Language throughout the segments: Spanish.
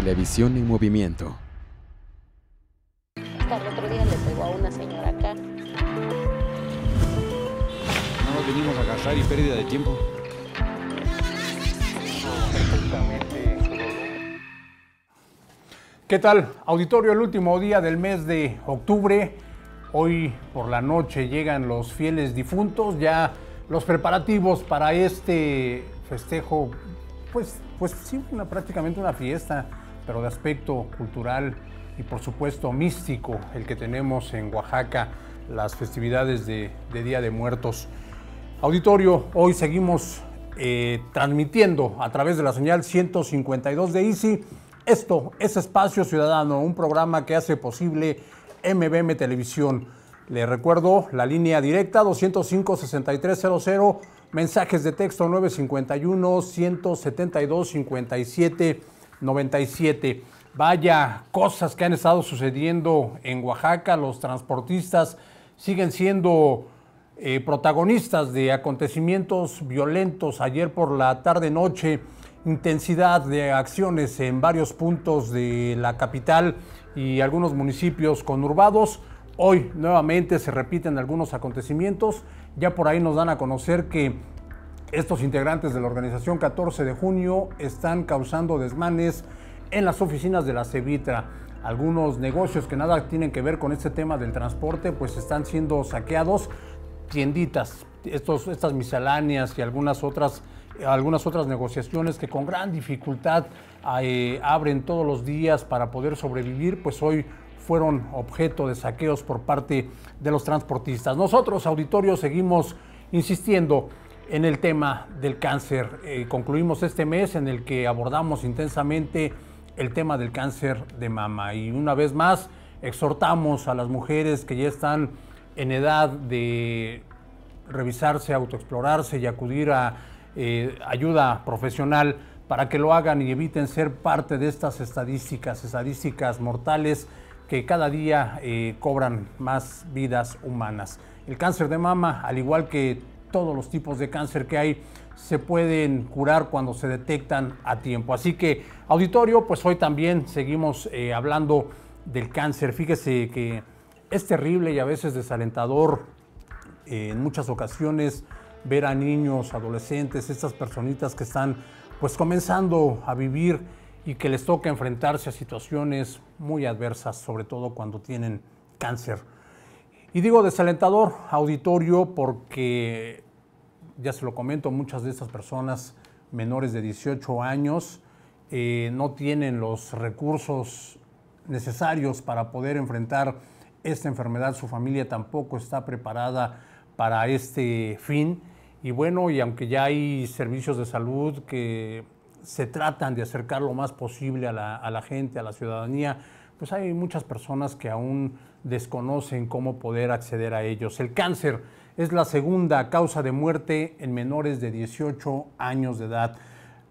Televisión en movimiento. No venimos a gastar y pérdida de tiempo. ¿Qué tal? Auditorio, el último día del mes de octubre. Hoy por la noche llegan los fieles difuntos, ya los preparativos para este festejo, pues, pues sí, prácticamente una fiesta pero de aspecto cultural y por supuesto místico, el que tenemos en Oaxaca, las festividades de, Día de Muertos. Auditorio, hoy seguimos eh, transmitiendo a través de la señal 152 de ICI. Esto es Espacio Ciudadano, un programa que hace posible MBM Televisión. Le recuerdo la línea directa 205-6300, mensajes de texto 951-172-57 97. Vaya cosas que han estado sucediendo en Oaxaca. Los transportistas siguen siendo eh, protagonistas de acontecimientos violentos. Ayer por la tarde-noche, intensidad de acciones en varios puntos de la capital y algunos municipios conurbados. Hoy nuevamente se repiten algunos acontecimientos. Ya por ahí nos dan a conocer que estos integrantes de la organización 14 de junio están causando desmanes en las oficinas de la Cevitra. Algunos negocios que nada tienen que ver con este tema del transporte pues están siendo saqueados, tienditas, estos, estas misceláneas y algunas otras, algunas otras negociaciones que con gran dificultad eh, abren todos los días para poder sobrevivir, pues hoy fueron objeto de saqueos por parte de los transportistas. Nosotros, auditorio, seguimos insistiendo en el tema del cáncer. Eh, concluimos este mes en el que abordamos intensamente el tema del cáncer de mama y una vez más exhortamos a las mujeres que ya están en edad de revisarse, autoexplorarse y acudir a eh, ayuda profesional para que lo hagan y eviten ser parte de estas estadísticas, estadísticas mortales que cada día eh, cobran más vidas humanas. El cáncer de mama, al igual que todos los tipos de cáncer que hay se pueden curar cuando se detectan a tiempo. Así que, auditorio, pues hoy también seguimos eh, hablando del cáncer. Fíjese que es terrible y a veces desalentador eh, en muchas ocasiones ver a niños, adolescentes, estas personitas que están pues comenzando a vivir y que les toca enfrentarse a situaciones muy adversas, sobre todo cuando tienen cáncer. Y digo desalentador auditorio porque ya se lo comento, muchas de estas personas menores de 18 años eh, no tienen los recursos necesarios para poder enfrentar esta enfermedad, su familia tampoco está preparada para este fin. Y bueno, y aunque ya hay servicios de salud que se tratan de acercar lo más posible a la, a la gente, a la ciudadanía, pues hay muchas personas que aún desconocen cómo poder acceder a ellos. El cáncer es la segunda causa de muerte en menores de 18 años de edad.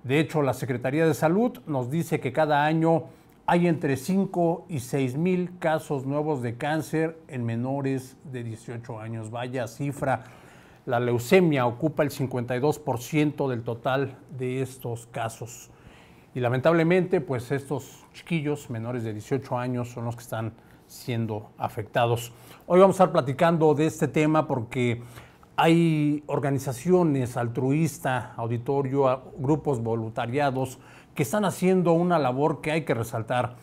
De hecho, la Secretaría de Salud nos dice que cada año hay entre 5 y 6 mil casos nuevos de cáncer en menores de 18 años. Vaya cifra. La leucemia ocupa el 52% del total de estos casos. Y lamentablemente, pues estos chiquillos menores de 18 años son los que están siendo afectados. Hoy vamos a estar platicando de este tema porque hay organizaciones altruista, auditorio, grupos voluntariados que están haciendo una labor que hay que resaltar.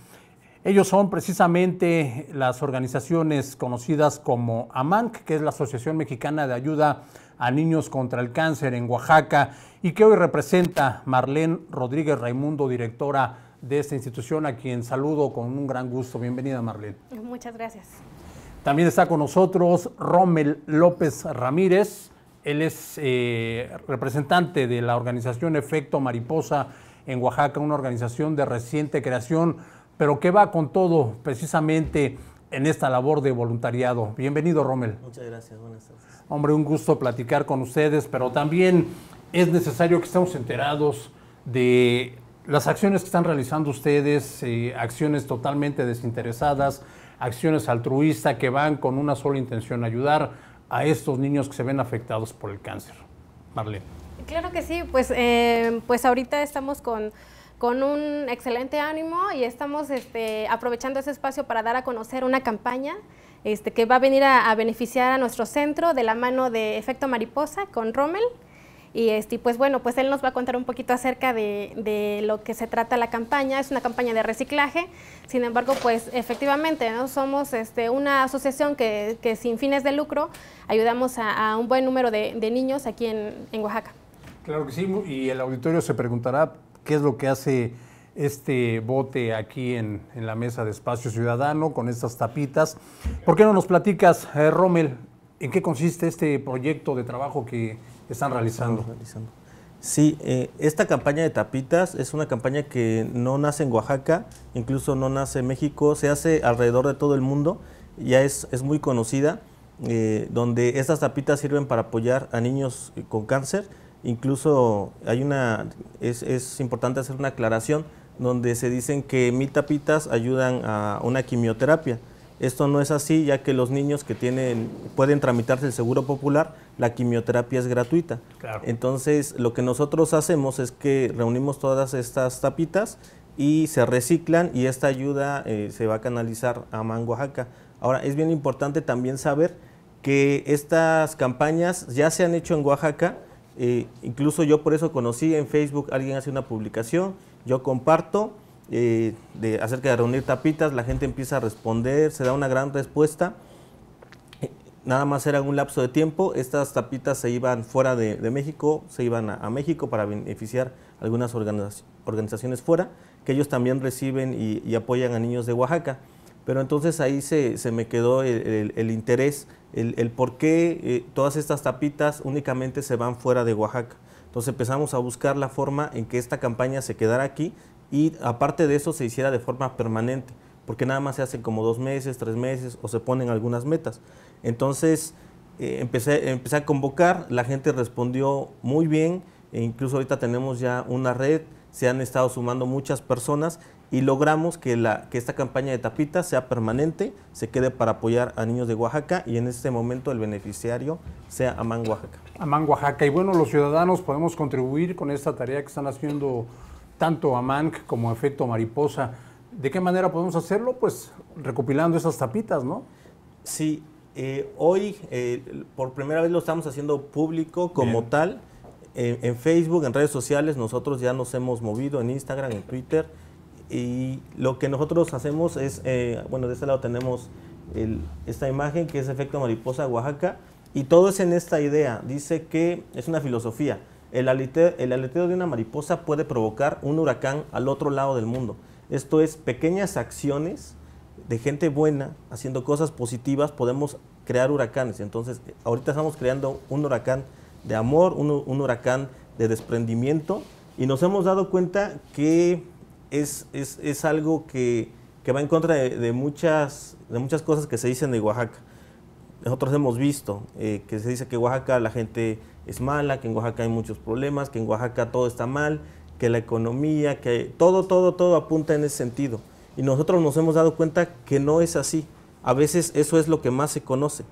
Ellos son precisamente las organizaciones conocidas como AMANC, que es la Asociación Mexicana de Ayuda a Niños contra el Cáncer en Oaxaca, y que hoy representa Marlene Rodríguez Raimundo, directora de esta institución, a quien saludo con un gran gusto. Bienvenida, Marlene. Muchas gracias. También está con nosotros Rommel López Ramírez. Él es eh, representante de la organización Efecto Mariposa en Oaxaca, una organización de reciente creación, pero que va con todo precisamente en esta labor de voluntariado. Bienvenido, Rommel. Muchas gracias, buenas tardes. Hombre, un gusto platicar con ustedes, pero también es necesario que estemos enterados de las acciones que están realizando ustedes, eh, acciones totalmente desinteresadas, acciones altruistas que van con una sola intención, ayudar a estos niños que se ven afectados por el cáncer. Marlene. Claro que sí, pues, eh, pues ahorita estamos con con un excelente ánimo y estamos este, aprovechando ese espacio para dar a conocer una campaña este, que va a venir a, beneficiar a nuestro centro de la mano de Efecto Mariposa con Rommel. Y este, pues bueno, pues él nos va a contar un poquito acerca de, lo que se trata la campaña. Es una campaña de reciclaje, sin embargo, pues efectivamente, ¿no? somos este, una asociación que, sin fines de lucro ayudamos a, un buen número de, niños aquí en, Oaxaca. Claro que sí, y el auditorio se preguntará qué es lo que hace este bote aquí en, la mesa de Espacio Ciudadano con estas tapitas. ¿Por qué no nos platicas, eh, Rommel, en qué consiste este proyecto de trabajo que están realizando. realizando. Sí, eh, esta campaña de tapitas es una campaña que no nace en Oaxaca, incluso no nace en México, se hace alrededor de todo el mundo, ya es, muy conocida, eh, donde estas tapitas sirven para apoyar a niños con cáncer. Incluso hay una, es, es importante hacer una aclaración donde se dicen que mil tapitas ayudan a una quimioterapia esto no es así, ya que los niños que tienen, pueden tramitarse el seguro popular, la quimioterapia es gratuita. Entonces, lo que nosotros hacemos es que reunimos todas estas tapitas y se reciclan y esta ayuda eh, se va a canalizar a Man, Oaxaca. Ahora, es bien importante también saber que estas campañas ya se han hecho en Oaxaca. Eh, incluso yo por eso conocí en Facebook, alguien hace una publicación, yo comparto eh, de, acerca de reunir tapitas, la gente empieza a responder, se da una gran respuesta. Nada más era un lapso de tiempo, estas tapitas se iban fuera de, México, se iban a, México para beneficiar algunas organizaciones fuera, que ellos también reciben y, apoyan a niños de Oaxaca. Pero entonces ahí se, me quedó el, interés, el, por qué eh, todas estas tapitas únicamente se van fuera de Oaxaca. Entonces empezamos a buscar la forma en que esta campaña se quedara aquí y aparte de eso se hiciera de forma permanente, porque nada más se hacen como dos meses, tres meses o se ponen algunas metas. Entonces eh, empecé, a convocar, la gente respondió muy bien, e incluso ahorita tenemos ya una red, se han estado sumando muchas personas y logramos que, la, que esta campaña de tapitas sea permanente, se quede para apoyar a niños de Oaxaca y en este momento el beneficiario sea Amán Oaxaca. Amán Oaxaca. Y bueno, los ciudadanos podemos contribuir con esta tarea que están haciendo tanto a Mank como a Efecto Mariposa. ¿De qué manera podemos hacerlo? Pues recopilando esas tapitas, ¿no? Sí, eh, hoy eh, por primera vez lo estamos haciendo público como tal. Eh, en Facebook, en redes sociales, nosotros ya nos hemos movido, en Instagram, en Twitter. Y lo que nosotros hacemos es, bueno, de este lado tenemos esta imagen que es Efecto Mariposa Oaxaca. Y todo es en esta idea. Dice que es una filosofía el aleteo, de una mariposa puede provocar un huracán al otro lado del mundo. Esto es pequeñas acciones de gente buena haciendo cosas positivas podemos crear huracanes. Entonces, ahorita estamos creando un huracán de amor, un, huracán de desprendimiento y nos hemos dado cuenta que es, es, es algo que, que, va en contra de, muchas, de muchas cosas que se dicen de Oaxaca. Nosotros hemos visto eh, que se dice que Oaxaca la gente es mala, que en Oaxaca hay muchos problemas, que en Oaxaca todo está mal, que la economía, que todo, todo, todo apunta en ese sentido. Y nosotros nos hemos dado cuenta que no es así. A veces eso es lo que más se conoce,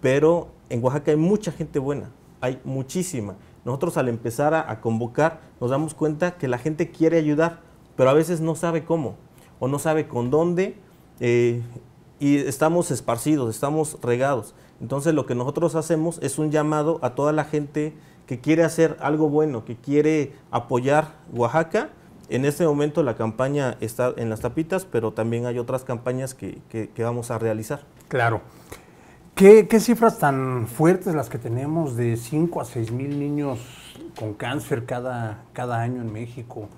pero en Oaxaca hay mucha gente buena, hay muchísima. Nosotros al empezar a, convocar nos damos cuenta que la gente quiere ayudar, pero a veces no sabe cómo o no sabe con dónde eh, y estamos esparcidos, estamos regados. Entonces lo que nosotros hacemos es un llamado a toda la gente que quiere hacer algo bueno, que quiere apoyar Oaxaca. En este momento la campaña está en las tapitas, pero también hay otras campañas que, que, vamos a realizar. Claro. ¿Qué, cifras tan fuertes las que tenemos de 5 a 6 mil niños con cáncer cada, cada año en México?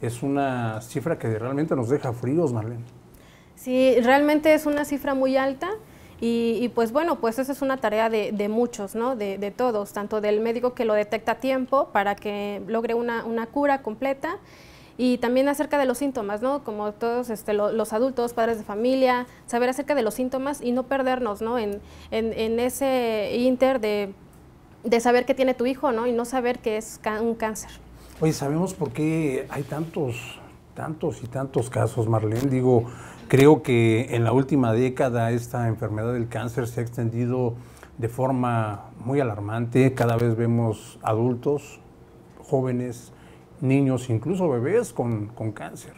Es una cifra que realmente nos deja fríos, Marlene. Sí, realmente es una cifra muy alta. Y, pues bueno, pues esa es una tarea de, muchos, ¿no? De, todos, tanto del médico que lo detecta a tiempo para que logre una, cura completa y también acerca de los síntomas, ¿no? Como todos este, los adultos, padres de familia, saber acerca de los síntomas y no perdernos, ¿no? En, en, ese inter de, saber qué tiene tu hijo, ¿no? Y no saber que es un cáncer. Oye, ¿sabemos por qué hay tantos, tantos y tantos casos, Marlene? Digo, Creo que en la última década esta enfermedad del cáncer se ha extendido de forma muy alarmante. Cada vez vemos adultos, jóvenes, niños, incluso bebés con, cáncer.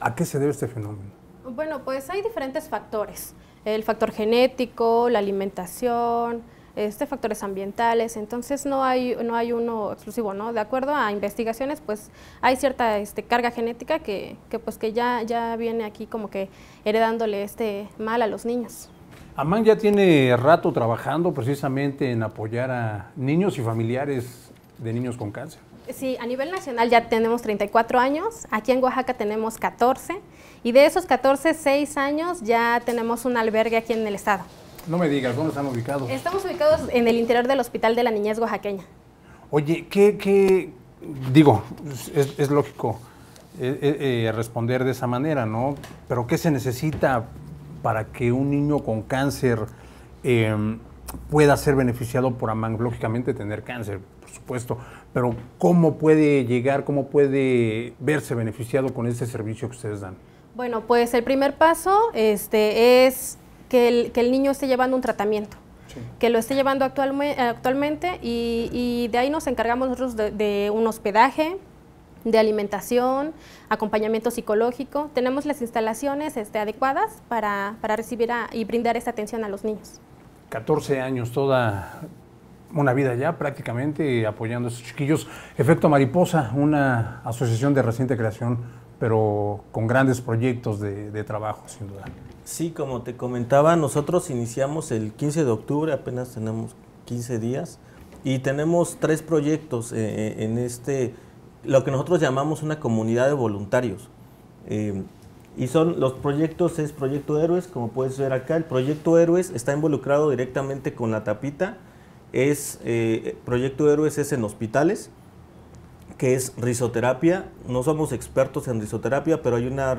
¿A qué se debe este fenómeno? Bueno, pues hay diferentes factores. El factor genético, la alimentación, este, factores ambientales, entonces no hay, no hay uno exclusivo, ¿no? De acuerdo a investigaciones, pues hay cierta este, carga genética que, que, pues, que ya, ya viene aquí como que heredándole este mal a los niños. Amán ya tiene rato trabajando precisamente en apoyar a niños y familiares de niños con cáncer. Sí, a nivel nacional ya tenemos 34 años, aquí en Oaxaca tenemos 14 y de esos 14, 6 años ya tenemos un albergue aquí en el estado. No me digas, ¿dónde están ubicados? Estamos ubicados en el interior del Hospital de la Niñez Oaxaqueña. Oye, ¿qué, qué digo? Es, lógico eh, eh, eh, responder de esa manera, ¿no? Pero ¿qué se necesita para que un niño con cáncer pueda ser beneficiado por AMANG? Lógicamente tener cáncer, por supuesto, pero ¿cómo puede llegar, cómo puede verse beneficiado con este servicio que ustedes dan? Bueno, pues el primer paso este, es que el, niño esté llevando un tratamiento. que lo esté llevando actualmente y, de ahí nos encargamos nosotros de, un hospedaje, de alimentación, acompañamiento psicológico. Tenemos las instalaciones este, adecuadas para, recibir y brindar esta atención a los niños. 14 años, toda una vida ya prácticamente apoyando a esos chiquillos. Efecto Mariposa, una asociación de reciente creación, pero con grandes proyectos de trabajo, sin duda. Sí, como te comentaba, nosotros iniciamos el 15 de octubre, apenas tenemos 15 días, y tenemos tres proyectos eh, eh, en este, lo que nosotros llamamos una comunidad de voluntarios. Eh, y son los proyectos, es Proyecto Héroes, como puedes ver acá, el Proyecto Héroes está involucrado directamente con la tapita, es, Proyecto Héroes es en hospitales, que es risoterapia. No somos expertos en risoterapia, pero hay una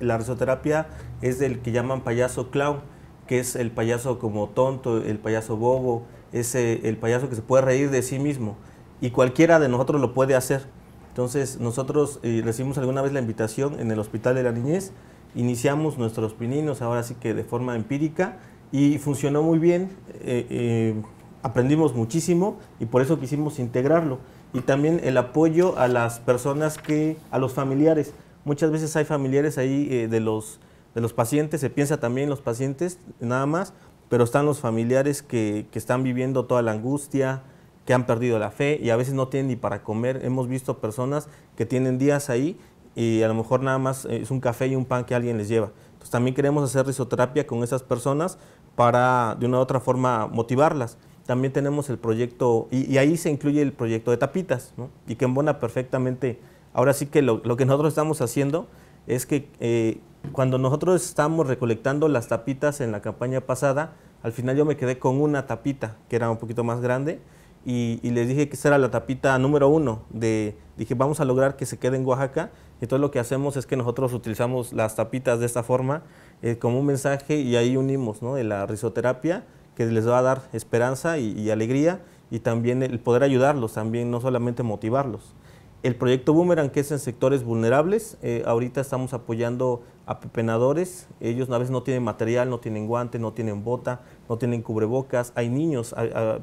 La risoterapia es del que llaman payaso clown, que es el payaso como tonto, el payaso bobo, es eh, el payaso que se puede reír de sí mismo. Y cualquiera de nosotros lo puede hacer. Entonces, nosotros eh, recibimos alguna vez la invitación en el Hospital de la Niñez, iniciamos nuestros pininos, ahora sí que de forma empírica, y funcionó muy bien. Eh, aprendimos muchísimo y por eso quisimos integrarlo y también el apoyo a las personas que, a los familiares. Muchas veces hay familiares ahí eh, de, los, de los pacientes, se piensa también en los pacientes nada más, pero están los familiares que, que están viviendo toda la angustia, que han perdido la fe y a veces no tienen ni para comer. Hemos visto personas que tienen días ahí y a lo mejor nada más eh, es un café y un pan que alguien les lleva. Entonces también queremos hacer risoterapia con esas personas para de una u otra forma motivarlas también tenemos el proyecto, y, ahí se incluye el proyecto de tapitas, y que embona perfectamente. Ahora sí que lo, que nosotros estamos haciendo es que eh, cuando nosotros estábamos recolectando las tapitas en la campaña pasada, al final yo me quedé con una tapita que era un poquito más grande y, les dije que esa era la tapita número uno. De, dije, vamos a lograr que se quede en Oaxaca. Entonces lo que hacemos es que nosotros utilizamos las tapitas de esta forma eh, como un mensaje y ahí unimos ¿no? de la risoterapia que les va a dar esperanza y, alegría y también el poder ayudarlos, también no solamente motivarlos. El proyecto Boomerang, que es en sectores vulnerables, eh, ahorita estamos apoyando a pepenadores, ellos a veces no tienen material, no tienen guante, no tienen bota, no tienen cubrebocas, hay niños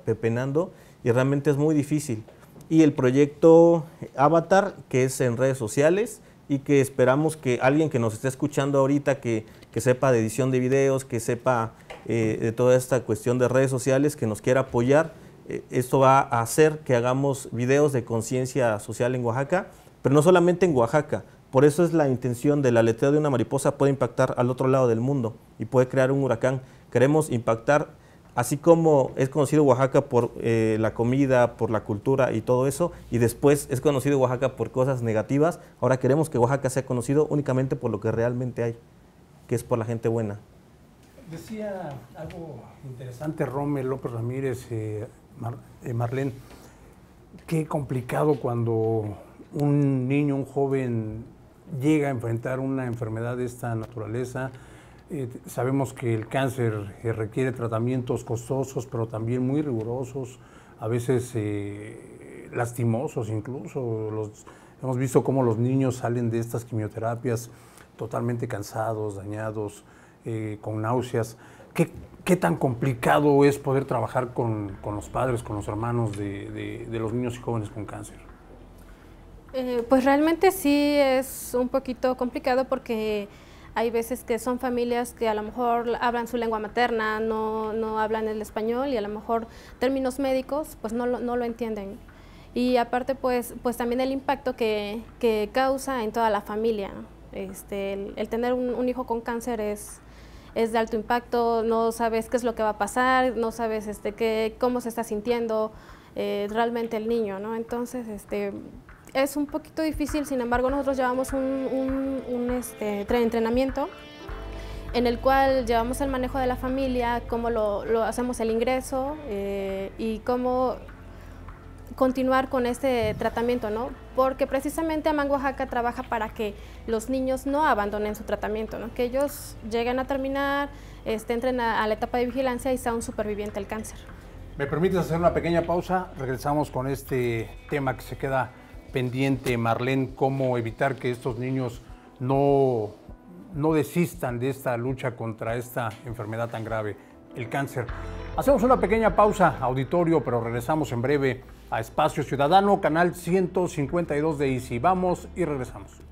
pepenando y realmente es muy difícil. Y el proyecto Avatar, que es en redes sociales y que esperamos que alguien que nos esté escuchando ahorita, que, que sepa de edición de videos, que sepa eh, de toda esta cuestión de redes sociales, que nos quiera apoyar. Eh, esto va a hacer que hagamos videos de conciencia social en Oaxaca, pero no solamente en Oaxaca. Por eso es la intención de la letra de una mariposa puede impactar al otro lado del mundo y puede crear un huracán. Queremos impactar, así como es conocido Oaxaca por eh, la comida, por la cultura y todo eso, y después es conocido Oaxaca por cosas negativas, ahora queremos que Oaxaca sea conocido únicamente por lo que realmente hay, que es por la gente buena. Decía algo interesante Rome López Ramírez, eh, eh, Marlene, qué complicado cuando un niño, un joven llega a enfrentar una enfermedad de esta naturaleza. Eh, sabemos que el cáncer eh, requiere tratamientos costosos, pero también muy rigurosos, a veces lastimosos incluso. Los, hemos visto cómo los niños salen de estas quimioterapias totalmente cansados, dañados. Eh, con náuseas. ¿Qué, ¿Qué, tan complicado es poder trabajar con, con los padres, con los hermanos de, de, los niños y jóvenes con cáncer? Eh, pues realmente sí es un poquito complicado porque hay veces que son familias que a lo mejor hablan su lengua materna, no, no hablan el español y a lo mejor términos médicos pues no, no lo entienden. Y aparte pues, pues también el impacto que, que causa en toda la familia. Este, el, tener un, hijo con cáncer es, es de alto impacto, no sabes qué es lo que va a pasar, no sabes este, qué, cómo se está sintiendo eh, realmente el niño, ¿no? Entonces, este, es un poquito difícil, sin embargo, nosotros llevamos un, este, entrenamiento en el cual llevamos el manejo de la familia, cómo lo, hacemos el ingreso eh, y cómo continuar con este tratamiento, ¿no? porque precisamente Amango Oaxaca trabaja para que los niños no abandonen su tratamiento, que ellos lleguen a terminar, este, entren a, la etapa de vigilancia y sea un superviviente al cáncer. ¿Me permites hacer una pequeña pausa? Regresamos con este tema que se queda pendiente, Marlene, cómo evitar que estos niños no, no desistan de esta lucha contra esta enfermedad tan grave, el cáncer. Hacemos una pequeña pausa, auditorio, pero regresamos en breve a Espacio Ciudadano, canal 152 de Easy. Vamos y regresamos.